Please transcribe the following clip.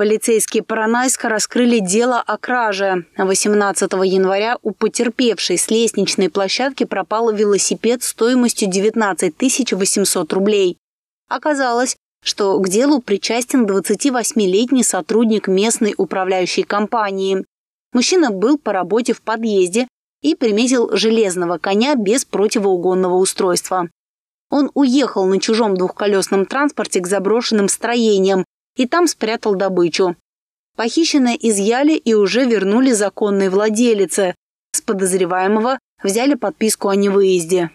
Полицейские Паранайска раскрыли дело о краже. 18 января у потерпевшей с лестничной площадки пропал велосипед стоимостью 19 800 рублей. Оказалось, что к делу причастен 28-летний сотрудник местной управляющей компании. Мужчина был по работе в подъезде и приметил железного коня без противоугонного устройства. Он уехал на чужом двухколесном транспорте к заброшенным строениям, и там спрятал добычу. Похищенное изъяли и уже вернули законной владелице. С подозреваемого взяли подписку о невыезде.